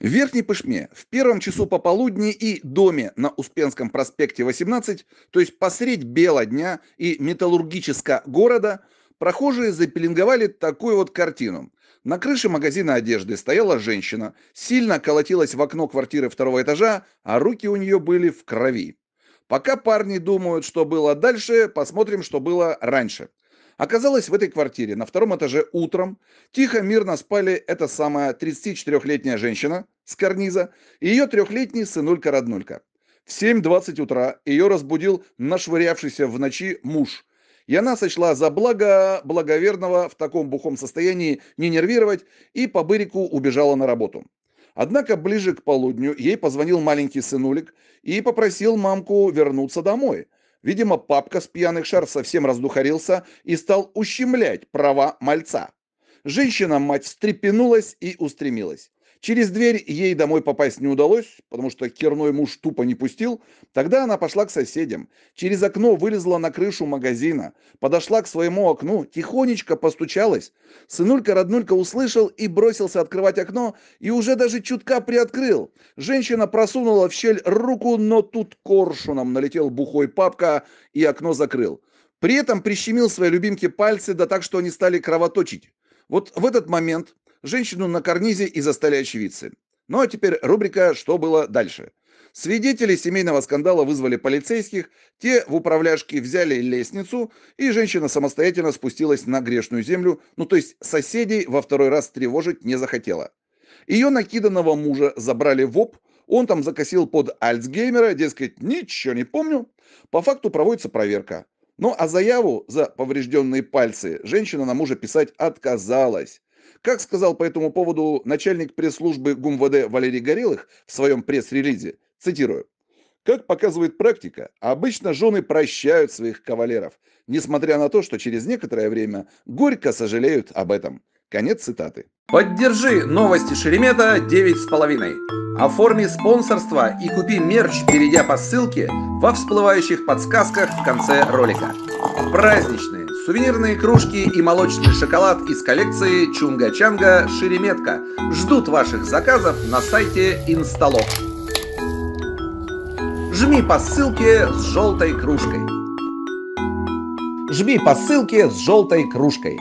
В Верхней Пышме в первом часу пополудни и доме на Успенском проспекте 18, то есть посредь бела дня и металлургического города, прохожие запеленговали такую вот картину. На крыше магазина одежды стояла женщина, сильно колотилась в окно квартиры второго этажа, а руки у нее были в крови. Пока парни думают, что было дальше, посмотрим, что было раньше – Оказалось, в этой квартире на втором этаже утром тихо, мирно спали эта самая 34-летняя женщина с карниза и ее трехлетний сынулька-роднулька. В 7.20 утра ее разбудил нашвырявшийся в ночи муж. И она сочла за благо благоверного в таком бухом состоянии не нервировать и по бырику убежала на работу. Однако ближе к полудню ей позвонил маленький сынулик и попросил мамку вернуться домой – Видимо, папка с пьяных шар совсем раздухарился и стал ущемлять права мальца. Женщина-мать встрепенулась и устремилась. Через дверь ей домой попасть не удалось, потому что керной муж тупо не пустил. Тогда она пошла к соседям. Через окно вылезла на крышу магазина, подошла к своему окну, тихонечко постучалась. Сынулька-роднулька услышал и бросился открывать окно, и уже даже чутка приоткрыл. Женщина просунула в щель руку, но тут коршуном налетел бухой папка и окно закрыл. При этом прищемил свои любимки пальцы, да так, что они стали кровоточить. Вот в этот момент женщину на карнизе и застали очевидцы. Ну а теперь рубрика «Что было дальше?». Свидетели семейного скандала вызвали полицейских, те в управляшке взяли лестницу, и женщина самостоятельно спустилась на грешную землю, ну то есть соседей во второй раз тревожить не захотела. Ее накиданного мужа забрали в ОП, он там закосил под Альцгеймера, дескать, ничего не помню. По факту проводится проверка. Ну а заяву за поврежденные пальцы женщина на мужа писать отказалась. Как сказал по этому поводу начальник пресс-службы ГУМВД Валерий Горелых в своем пресс-релизе, цитирую, как показывает практика, обычно жены прощают своих кавалеров, несмотря на то, что через некоторое время горько сожалеют об этом. Конец цитаты. Поддержи новости Шеремета 9,5. Оформи спонсорство и купи мерч, перейдя по ссылке во всплывающих подсказках в конце ролика. Праздничные! Сувенирные кружки и молочный шоколад из коллекции Чунга-Чанга Шереметка ждут ваших заказов на сайте Инсталок. Жми по ссылке с желтой кружкой. Жми по ссылке с желтой кружкой.